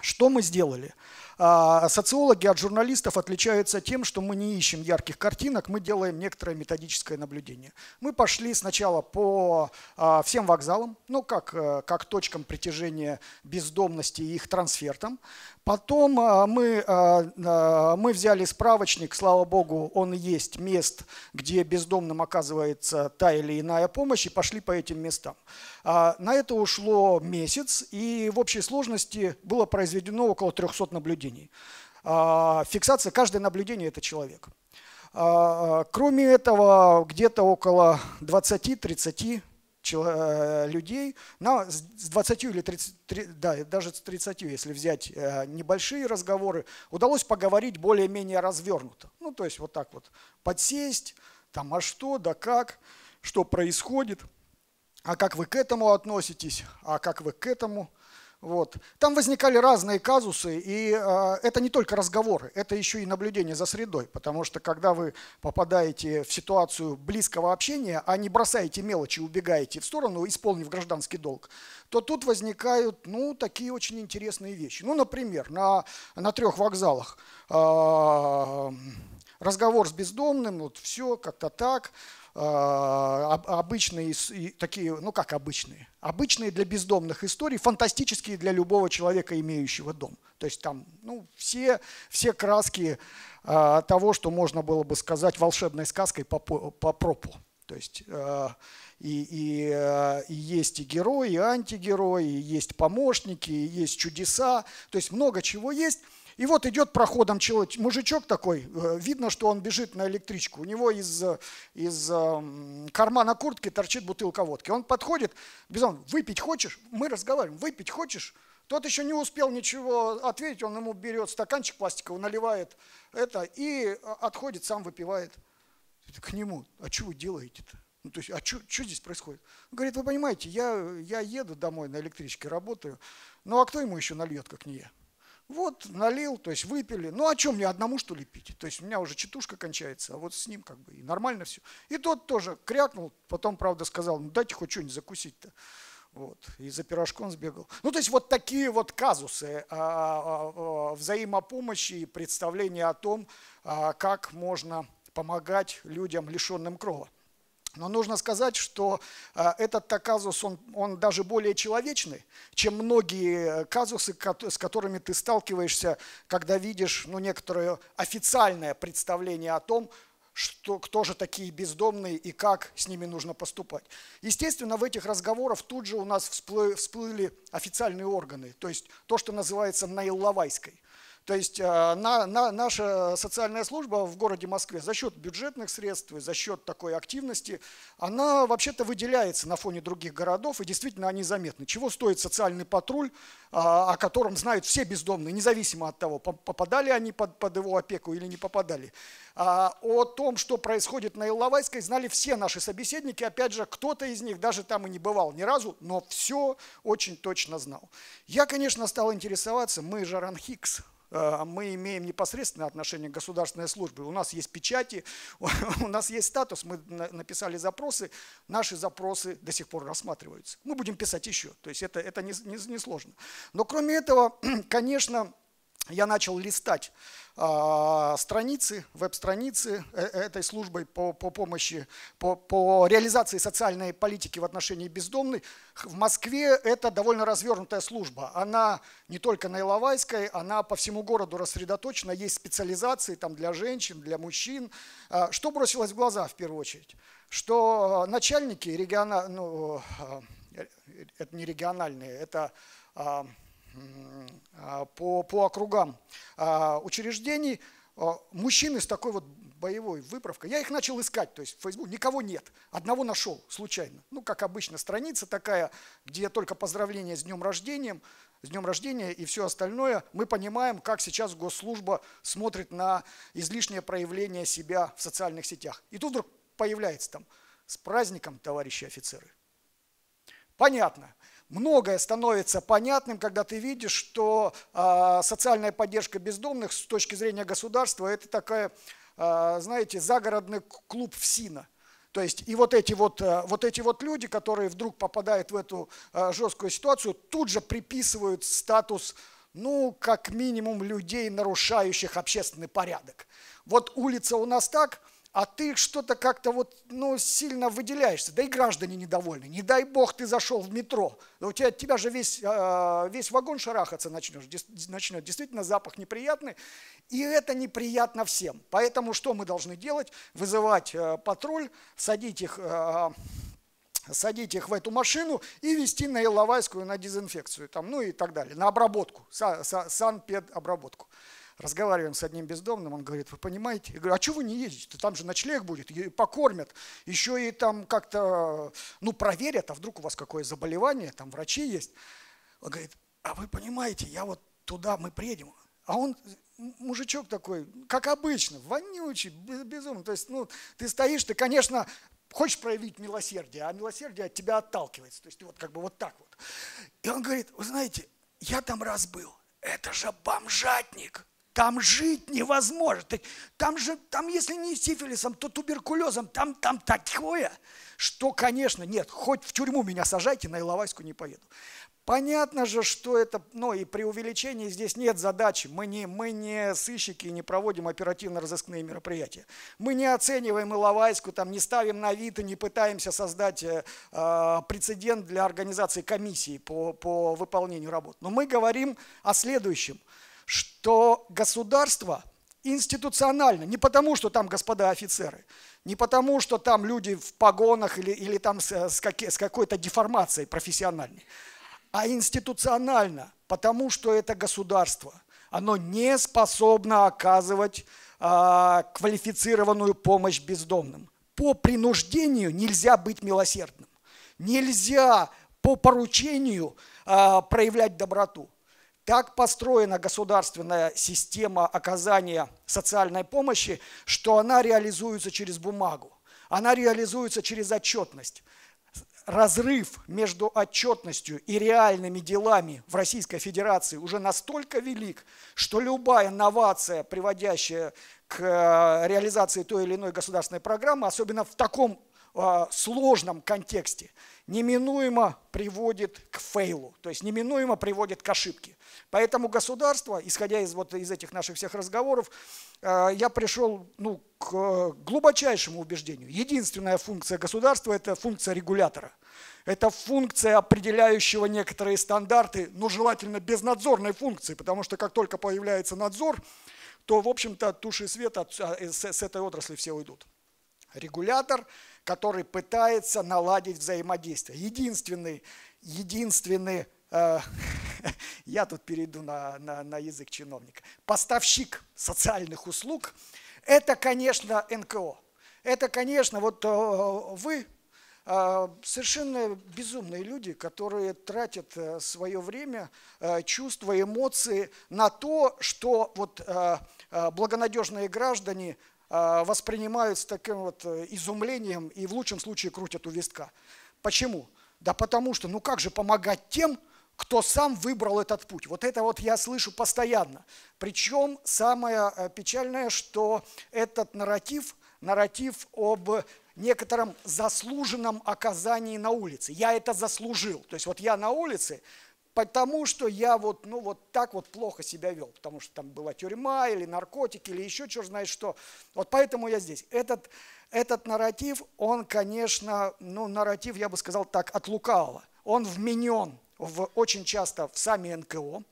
Что мы сделали? А, социологи от журналистов отличаются тем, что мы не ищем ярких картинок, мы делаем некоторое методическое наблюдение. Мы пошли сначала по а, всем вокзалам, ну как, э, как точкам притяжения бездомности и их трансфер Потом а, мы, мы взяли справочник, слава богу, он есть мест, где бездомным оказывается та или иная помощь, и пошли по этим местам. А, на это ушло месяц, и в общей сложности было произведено около 300 наблюдений. А, фиксация, каждое наблюдение – это человек. А, кроме этого, где-то около 20-30 э, людей, с 20 или 30, да, даже с 30, если взять э, небольшие разговоры, удалось поговорить более-менее развернуто. Ну, то есть вот так вот подсесть, там, а что, да как, что происходит – а как вы к этому относитесь, а как вы к этому. Вот. Там возникали разные казусы, и э, это не только разговоры, это еще и наблюдение за средой, потому что когда вы попадаете в ситуацию близкого общения, а не бросаете мелочи, убегаете в сторону, исполнив гражданский долг, то тут возникают ну, такие очень интересные вещи. Ну, например, на, на трех вокзалах э, разговор с бездомным, вот все как-то так, а, обычные, такие, ну как обычные, обычные для бездомных истории, фантастические для любого человека, имеющего дом. То есть там ну, все, все краски а, того, что можно было бы сказать волшебной сказкой по, по пропу. То есть а, и, и, и есть и герои, и антигерои, и есть помощники, и есть чудеса. То есть много чего есть. И вот идет проходом человек, мужичок такой, э, видно, что он бежит на электричку. У него из, из эм, кармана куртки торчит бутылка водки. Он подходит, Бизон, выпить хочешь? Мы разговариваем, выпить хочешь? Тот еще не успел ничего ответить, он ему берет стаканчик пластиковый, наливает это и э, отходит, сам выпивает. К нему, а что вы делаете-то? Ну, то есть, а что здесь происходит? Он говорит, вы понимаете, я, я еду домой на электричке, работаю. Ну, а кто ему еще нальет, как не я? Вот, налил, то есть выпили. Ну, о чем мне одному, что ли, пить? То есть у меня уже четушка кончается, а вот с ним как бы и нормально все. И тот тоже крякнул, потом, правда, сказал, ну, дайте хоть что-нибудь закусить-то. Вот, и за пирожком сбегал. Ну, то есть вот такие вот казусы а, а, а, а взаимопомощи и представления о том, а, как можно помогать людям, лишенным крова. Но нужно сказать, что э, этот казус, он, он даже более человечный, чем многие э, казусы, с которыми ты сталкиваешься, когда видишь ну, некоторое официальное представление о том, что, кто же такие бездомные и как с ними нужно поступать. Естественно, в этих разговорах тут же у нас всплыли официальные органы, то есть то, что называется наиллавайской – то есть э, на, на, наша социальная служба в городе Москве за счет бюджетных средств и за счет такой активности, она вообще-то выделяется на фоне других городов, и действительно они заметны. Чего стоит социальный патруль, э, о котором знают все бездомные, независимо от того, попадали они под, под его опеку или не попадали. А о том, что происходит на Иловайской, знали все наши собеседники. Опять же, кто-то из них даже там и не бывал ни разу, но все очень точно знал. Я, конечно, стал интересоваться, мы же Хикс, Э, мы имеем непосредственное отношение к государственной службе. У нас есть печати, у нас есть статус, мы написали запросы, наши запросы до сих пор рассматриваются. Мы будем писать еще, то есть это, это не, не, не сложно. Но кроме этого, конечно, я начал листать а, страницы, веб-страницы э, этой службы по, по помощи, по, по реализации социальной политики в отношении бездомных. В Москве это довольно развернутая служба. Она не только на Иловайской, она по всему городу рассредоточена. Есть специализации там, для женщин, для мужчин. А, что бросилось в глаза в первую очередь? Что начальники региона, ну, а, э, это не региональные, это а, по, по округам а, учреждений а, мужчины с такой вот боевой выправкой. Я их начал искать, то есть в Facebook никого нет. Одного нашел случайно. Ну, как обычно, страница такая, где только поздравления с днем рождения, с днем рождения и все остальное. Мы понимаем, как сейчас госслужба смотрит на излишнее проявление себя в социальных сетях. И тут вдруг появляется там «С праздником, товарищи офицеры!» Понятно многое становится понятным, когда ты видишь, что а, социальная поддержка бездомных с точки зрения государства – это такая, а, знаете, загородный клуб ФСИНа. То есть и вот эти вот, э, вот эти вот люди, которые вдруг попадают в эту э, жесткую ситуацию, тут же приписывают статус, ну, как минимум, людей, нарушающих общественный порядок. Вот улица у нас так – а ты что-то как-то вот, ну, сильно выделяешься, да и граждане недовольны. Не дай бог ты зашел в метро, да у тебя, от тебя же весь, а, весь вагон шарахаться начнешь, начнет. Действительно, запах неприятный, и это неприятно всем. Поэтому что мы должны делать? Вызывать э, патруль, садить их э, садить их в эту машину и вести на Иловайскую на дезинфекцию, там, ну и так далее, на обработку, санпедобработку разговариваем с одним бездомным, он говорит, вы понимаете? Я говорю, а что вы не ездите? Там же ночлег будет, и покормят, еще и там как-то, ну, проверят, а вдруг у вас какое заболевание, там врачи есть. Он говорит, а вы понимаете, я вот туда, мы приедем. А он, мужичок такой, как обычно, вонючий, безумный. То есть, ну, ты стоишь, ты, конечно, хочешь проявить милосердие, а милосердие от тебя отталкивается. То есть ты вот как бы вот так вот. И он говорит, вы знаете, я там раз был, это же бомжатник. Там жить невозможно. Там же, там если не сифилисом, то туберкулезом, там, там такое, что, конечно, нет, хоть в тюрьму меня сажайте, на Иловайску не поеду. Понятно же, что это, ну и при увеличении здесь нет задачи. Мы не, мы не сыщики и не проводим оперативно-розыскные мероприятия. Мы не оцениваем Иловайску, там, не ставим на вид и не пытаемся создать э, э, прецедент для организации комиссии по, по выполнению работ. Но мы говорим о следующем – что государство институционально, не потому, что там господа офицеры, не потому, что там люди в погонах или, или там с, с, какие, с какой-то деформацией профессиональной, а институционально, потому что это государство. Оно не способно оказывать э, квалифицированную помощь бездомным. По принуждению нельзя быть милосердным. Нельзя по поручению э, проявлять доброту. Так построена государственная система оказания социальной помощи, что она реализуется через бумагу, она реализуется через отчетность. Разрыв между отчетностью и реальными делами в Российской Федерации уже настолько велик, что любая новация, приводящая к э, реализации той или иной государственной программы, особенно в таком а, сложном контексте неминуемо приводит к фейлу, то есть неминуемо приводит к ошибке. Поэтому государство, исходя из, вот, из этих наших всех разговоров, а, я пришел ну, к э, глубочайшему убеждению. Единственная функция государства – это функция регулятора. Это функция, определяющего некоторые стандарты, но желательно безнадзорной функции, потому что как только появляется надзор, то, в общем-то, туши света с, с этой отрасли все уйдут. Регулятор – который пытается наладить взаимодействие. Единственный, единственный, э, я тут перейду на, на, на язык чиновника, поставщик социальных услуг, это, конечно, НКО. Это, конечно, вот э, вы э, совершенно безумные люди, которые тратят э, свое время, чувства, эмоции на то, что вот благонадежные граждане Э, воспринимают с таким вот э, изумлением и в лучшем случае крутят у вистка. Почему? Да потому что, ну как же помогать тем, кто сам выбрал этот путь. Вот это вот я слышу постоянно. Причем самое э, печальное, что этот нарратив, нарратив об некотором заслуженном оказании на улице. Я это заслужил. То есть вот я на улице, потому что я вот, ну, вот так вот плохо себя вел, потому что там была тюрьма или наркотики или еще черт знает что. Вот поэтому я здесь. Этот, этот нарратив, он, конечно, ну, нарратив, я бы сказал так, от лукавого. Он вменен в, очень часто в сами НКО,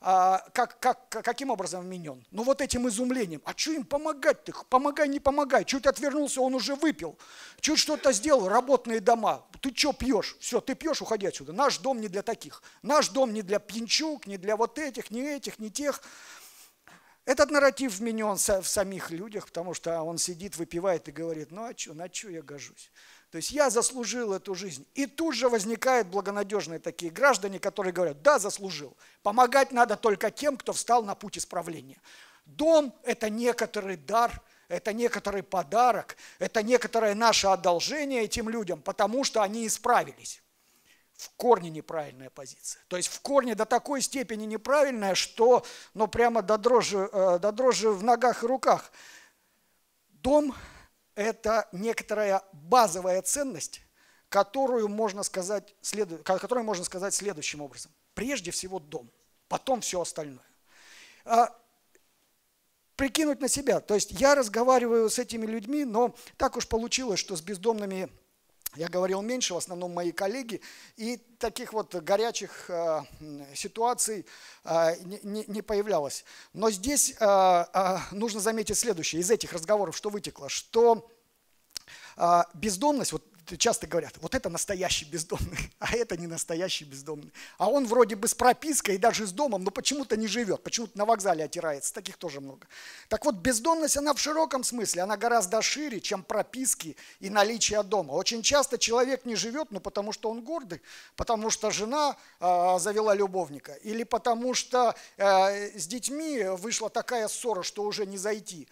а, как, как, каким образом вменен? Ну вот этим изумлением. А что им помогать ты? Помогай, не помогай. Чуть отвернулся, он уже выпил. Чуть что-то сделал, работные дома. Ты что пьешь? Все, ты пьешь, уходи отсюда. Наш дом не для таких. Наш дом не для пьянчук, не для вот этих, не этих, не тех. Этот нарратив вменен в самих людях, потому что он сидит, выпивает и говорит, ну а что, на что я гожусь? То есть я заслужил эту жизнь. И тут же возникают благонадежные такие граждане, которые говорят, да, заслужил. Помогать надо только тем, кто встал на путь исправления. Дом – это некоторый дар, это некоторый подарок, это некоторое наше одолжение этим людям, потому что они исправились. В корне неправильная позиция. То есть в корне до такой степени неправильная, что ну, прямо до дрожи, э, до дрожи в ногах и руках. Дом это некоторая базовая ценность, которую можно сказать, которую можно сказать следующим образом. Прежде всего дом, потом все остальное. А, прикинуть на себя. То есть я разговариваю с этими людьми, но так уж получилось, что с бездомными я говорил меньше, в основном мои коллеги, и таких вот горячих э, ситуаций э, не, не появлялось. Но здесь э, э, нужно заметить следующее из этих разговоров, что вытекло, что э, бездомность, вот часто говорят, вот это настоящий бездомный, а это не настоящий бездомный. А он вроде бы с пропиской и даже с домом, но почему-то не живет, почему-то на вокзале отирается, таких тоже много. Так вот, бездомность, она в широком смысле, она гораздо шире, чем прописки и наличие дома. Очень часто человек не живет, но потому что он гордый, потому что жена э, завела любовника, или потому что э, с детьми вышла такая ссора, что уже не зайти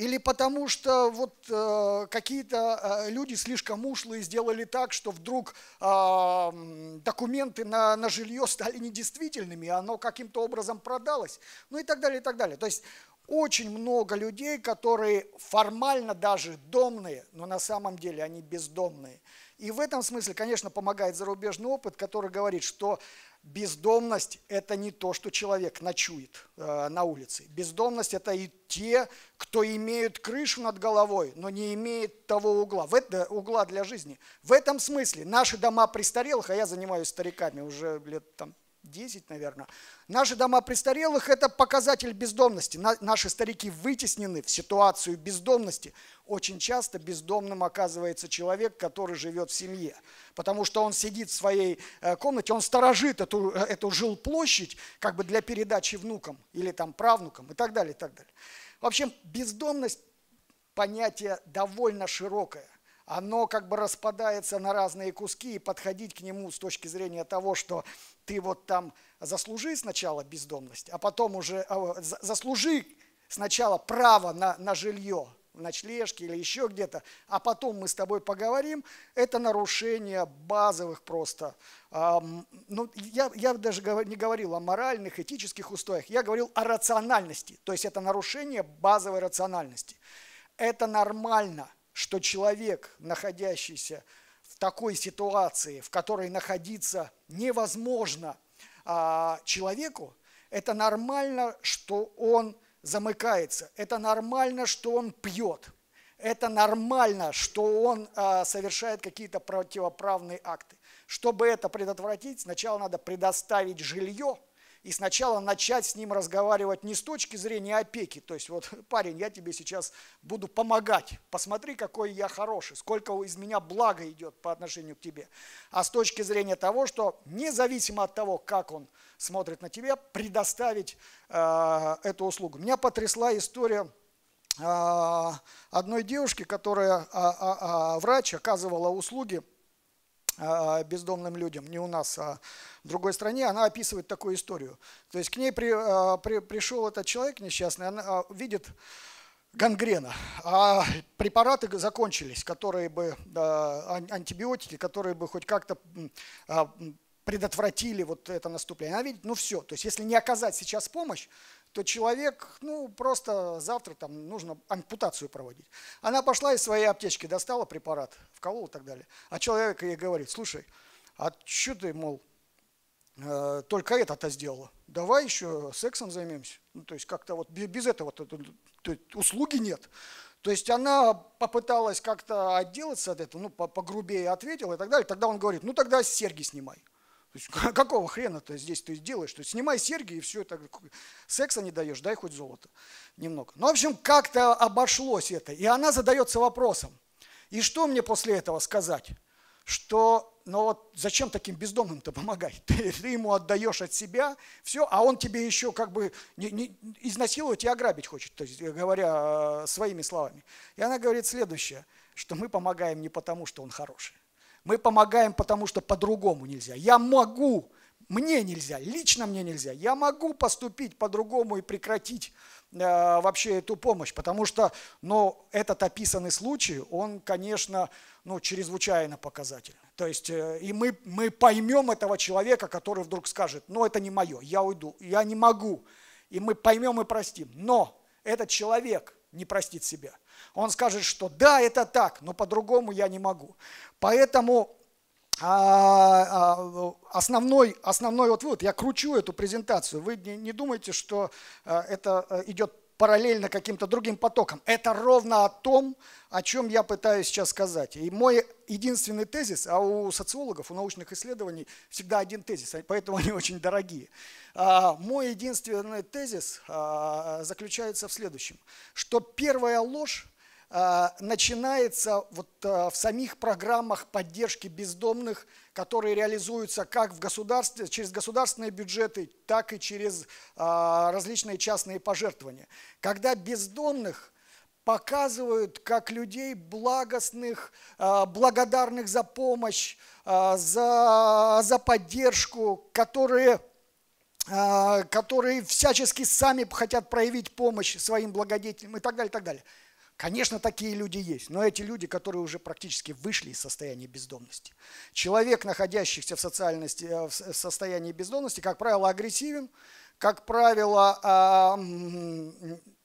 или потому что вот э, какие-то э, люди слишком ушлые сделали так, что вдруг э, документы на, на жилье стали недействительными, и оно каким-то образом продалось, ну и так далее, и так далее. То есть очень много людей, которые формально даже домные, но на самом деле они бездомные. И в этом смысле, конечно, помогает зарубежный опыт, который говорит, что Бездомность – это не то, что человек ночует э, на улице. Бездомность – это и те, кто имеют крышу над головой, но не имеет того угла, в это, угла для жизни. В этом смысле наши дома престарелых, а я занимаюсь стариками уже лет там 10, наверное. Наши дома престарелых – это показатель бездомности. На, наши старики вытеснены в ситуацию бездомности. Очень часто бездомным оказывается человек, который живет в семье, потому что он сидит в своей э, комнате, он сторожит эту, э, эту жилплощадь как бы для передачи внукам или там правнукам и так далее, и так далее. В общем, бездомность – понятие довольно широкое – оно как бы распадается на разные куски, и подходить к нему с точки зрения того, что ты вот там заслужи сначала бездомность, а потом уже а, заслужи сначала право на, на жилье, в ночлежке или еще где-то, а потом мы с тобой поговорим, это нарушение базовых просто. Ну, я, я даже не говорил о моральных, этических устоях, я говорил о рациональности, то есть это нарушение базовой рациональности. Это нормально – что человек, находящийся в такой ситуации, в которой находиться невозможно а, человеку, это нормально, что он замыкается, это нормально, что он пьет, это нормально, что он а, совершает какие-то противоправные акты. Чтобы это предотвратить, сначала надо предоставить жилье – и сначала начать с ним разговаривать не с точки зрения опеки, то есть вот, парень, я тебе сейчас буду помогать, посмотри, какой я хороший, сколько из меня блага идет по отношению к тебе, а с точки зрения того, что независимо от того, как он смотрит на тебя, предоставить э, эту услугу. Меня потрясла история э, одной девушки, которая э, э, врач оказывала услуги а, а, бездомным людям, не у нас, а в другой стране, она описывает такую историю. То есть к ней при, а, при, пришел этот человек несчастный, она видит гангрена, а препараты закончились, которые бы, антибиотики, которые бы хоть как-то предотвратили вот это наступление. Она видит, ну все, то есть если не оказать сейчас помощь, то человек, ну, просто завтра там нужно ампутацию проводить. Она пошла из своей аптечки, достала препарат, вколола и так далее. А человек ей говорит, слушай, а что ты, мол, э, только это-то сделала. Давай еще сексом займемся. Ну, то есть как-то вот без этого -то, то, то, услуги нет. То есть она попыталась как-то отделаться от этого, ну, погрубее ответила и так далее. Тогда он говорит, ну тогда серьги снимай. То есть, какого хрена-то здесь ты делаешь? То есть, снимай серьги и все, так, секса не даешь, дай хоть золото немного. Ну, в общем, как-то обошлось это. И она задается вопросом, и что мне после этого сказать? Что, ну вот зачем таким бездомным-то помогать? Ты, ты ему отдаешь от себя все, а он тебе еще как бы не, не, изнасиловать и ограбить хочет, то есть, говоря э, своими словами. И она говорит следующее, что мы помогаем не потому, что он хороший. Мы помогаем, потому что по-другому нельзя. Я могу, мне нельзя, лично мне нельзя. Я могу поступить по-другому и прекратить э, вообще эту помощь, потому что ну, этот описанный случай, он, конечно, ну, чрезвычайно показательный. То есть э, и мы, мы поймем этого человека, который вдруг скажет, ну это не мое, я уйду, я не могу. И мы поймем и простим. Но этот человек не простит себя. Он скажет, что да, это так, но по-другому я не могу. Поэтому а, а, основной, основной вот вывод, я кручу эту презентацию, вы не, не думайте, что а, это идет параллельно каким-то другим потокам. Это ровно о том, о чем я пытаюсь сейчас сказать. И мой единственный тезис, а у социологов, у научных исследований всегда один тезис, а поэтому они очень дорогие. А, мой единственный тезис а, заключается в следующем, что первая ложь Э, начинается вот э, в самих программах поддержки бездомных, которые реализуются как в государстве, через государственные бюджеты, так и через э, различные частные пожертвования. Когда бездомных показывают как людей благостных, благодарных за помощь, за, за поддержку, которые которые всячески сами хотят проявить помощь своим благодетелям и так далее, и так далее. Конечно, такие люди есть, но эти люди, которые уже практически вышли из состояния бездомности. Человек, находящийся в, социальности, э, в состоянии бездомности, как правило, агрессивен, как правило, а,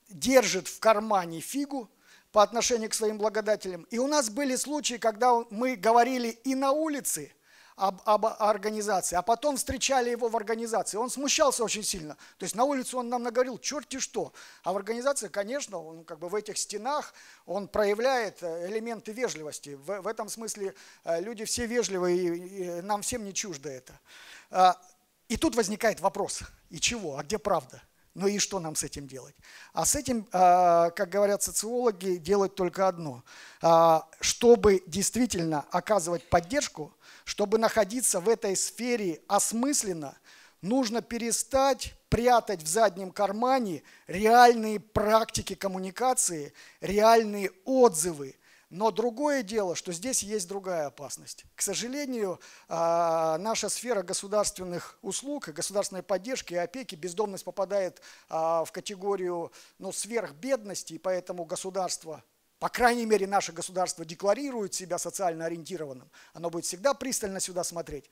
держит в кармане фигу по отношению к своим благодателям. И у нас были случаи, когда мы говорили и на улице – об, об организации, а потом встречали его в организации. Он смущался очень сильно. То есть на улице он нам наговорил, черти что. А в организации, конечно, он как бы в этих стенах, он проявляет э, элементы вежливости. В, в этом смысле э, люди все вежливые, и, и нам всем не чуждо это. А, и тут возникает вопрос, и чего, а где правда? Ну и что нам с этим делать? А с этим, а, как говорят социологи, делать только одно. А, чтобы действительно оказывать поддержку – чтобы находиться в этой сфере осмысленно, нужно перестать прятать в заднем кармане реальные практики коммуникации, реальные отзывы. Но другое дело, что здесь есть другая опасность. К сожалению, а, наша сфера государственных услуг, государственной поддержки и опеки, бездомность попадает а, в категорию ну, сверхбедности, и поэтому государство по крайней мере, наше государство декларирует себя социально ориентированным. Оно будет всегда пристально сюда смотреть.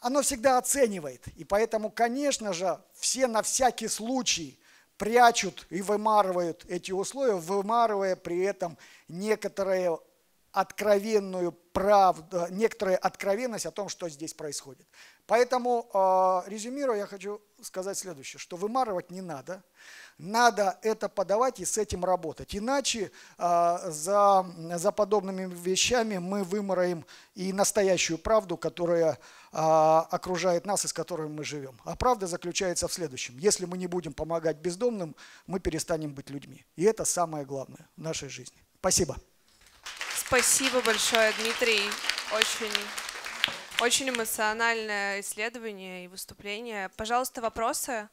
Оно всегда оценивает. И поэтому, конечно же, все на всякий случай прячут и вымарывают эти условия, вымарывая при этом некоторые откровенную правду, некоторая откровенность о том, что здесь происходит. Поэтому, а, резюмируя, я хочу сказать следующее, что вымарывать не надо, надо это подавать и с этим работать. Иначе а, за, за подобными вещами мы вымораем и настоящую правду, которая а, окружает нас, и с которой мы живем. А правда заключается в следующем. Если мы не будем помогать бездомным, мы перестанем быть людьми. И это самое главное в нашей жизни. Спасибо. Спасибо большое, Дмитрий. Очень, очень эмоциональное исследование и выступление. Пожалуйста, вопросы?